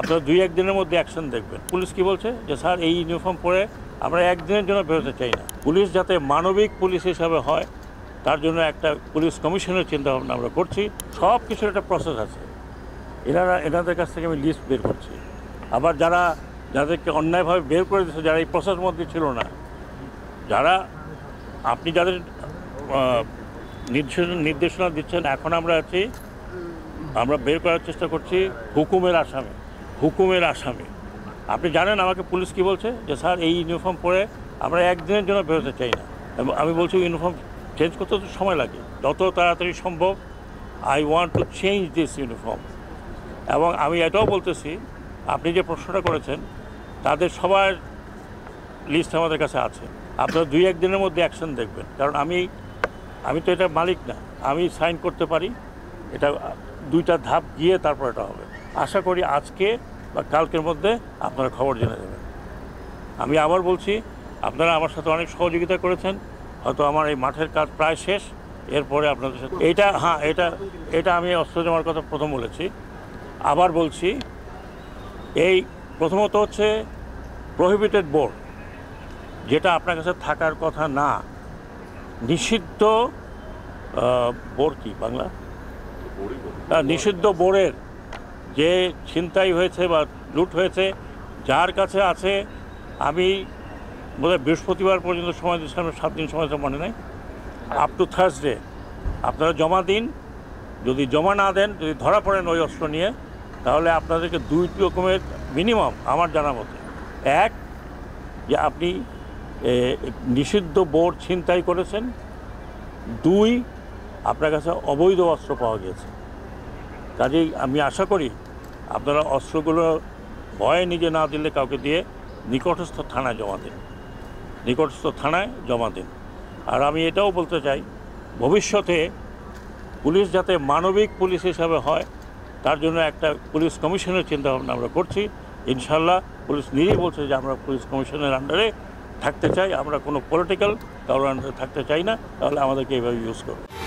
আপনারা দুই একদিনের মধ্যে অ্যাকশন দেখবেন পুলিশ কি বলছে যে স্যার এই ইউনিফর্ম পরে আমরা একদিনের জন্য বেরোতে চাই না পুলিশ যাতে মানবিক পুলিশ হিসাবে হয় তার জন্য একটা পুলিশ কমিশনের চিন্তাভাবনা আমরা করছি সব কিছুর একটা প্রসেস আছে এনারা এনাদের কাছ থেকে আমি লিস্ট বের করছি আবার যারা যাদেরকে অন্যায়ভাবে বের করে দিচ্ছে যারা এই প্রসেস মধ্যে ছিল না যারা আপনি যাদের নির্দেশনা দিচ্ছেন এখন আমরা আছি আমরা বের করার চেষ্টা করছি হুকুমের আসামে হুকুমের আসামি আপনি জানেন আমাকে পুলিশ কি বলছে যে স্যার এই ইউনিফর্ম পরে আমরা একদিনের জন্য বেরোতে চাই না আমি বলছি ইউনিফর্ম চেঞ্জ করতে তো সময় লাগে যত তাড়াতাড়ি সম্ভব I want to change this uniform এবং আমি এটাও বলতেছি আপনি যে প্রশ্নটা করেছেন তাদের সবার লিস্ট আমাদের কাছে আছে আপনারা দুই একদিনের মধ্যে অ্যাকশন দেখবেন কারণ আমি আমি তো এটা মালিক না আমি সাইন করতে পারি এটা দুইটা ধাপ গিয়ে তারপর এটা হবে আশা করি আজকে বা কালকের মধ্যে আপনারা খবর জেনে যাবেন আমি আবার বলছি আপনারা আমার সাথে অনেক সহযোগিতা করেছেন হয়তো আমার এই মাঠের কাজ প্রায় শেষ এরপরে আপনাদের সাথে এটা হ্যাঁ এটা এটা আমি অস্ত্র জমার কথা প্রথম বলেছি আবার বলছি এই প্রথমত হচ্ছে প্রহিবিটেড বোর্ড যেটা আপনার কাছে থাকার কথা না নিষিদ্ধ বোর্ড কি বাংলা হ্যাঁ, নিষিদ্ধ বোর্ডের যে ছিনতাই হয়েছে বা লুট হয়েছে যার কাছে আছে আমি বোধহয় বৃহস্পতিবার পর্যন্ত সময় দিয়েছিলাম সাত দিন সময় তো মনে নেই আপ টু থার্সডে আপনারা জমা দিন যদি জমা না দেন যদি ধরা পড়েন ওই অস্ত্র নিয়ে তাহলে আপনাদেরকে দুই রকমের মিনিমাম আমার জানা মতে এক যে আপনি নিষিদ্ধ বোর্ড ছিনতাই করেছেন দুই আপনার কাছে অবৈধ অস্ত্র পাওয়া গেছে কাজেই আমি আশা করি আপনারা অস্ত্রগুলো ভয়ে নিজে না দিলে কাউকে দিয়ে নিকটস্থ থানায় জমা দিন নিকটস্থ থানায় জমা দিন আর আমি এটাও বলতে চাই ভবিষ্যতে পুলিশ যাতে মানবিক পুলিশ হিসাবে হয় তার জন্য একটা পুলিশ কমিশনের চিন্তাভাবনা আমরা করছি ইনশাল্লাহ পুলিশ নিজেই বলছে যে আমরা পুলিশ কমিশনের আন্ডারে থাকতে চাই আমরা কোনো পলিটিক্যাল কারোর আন্ডারে থাকতে চাই না তাহলে আমাদেরকে এইভাবে ইউজ করবো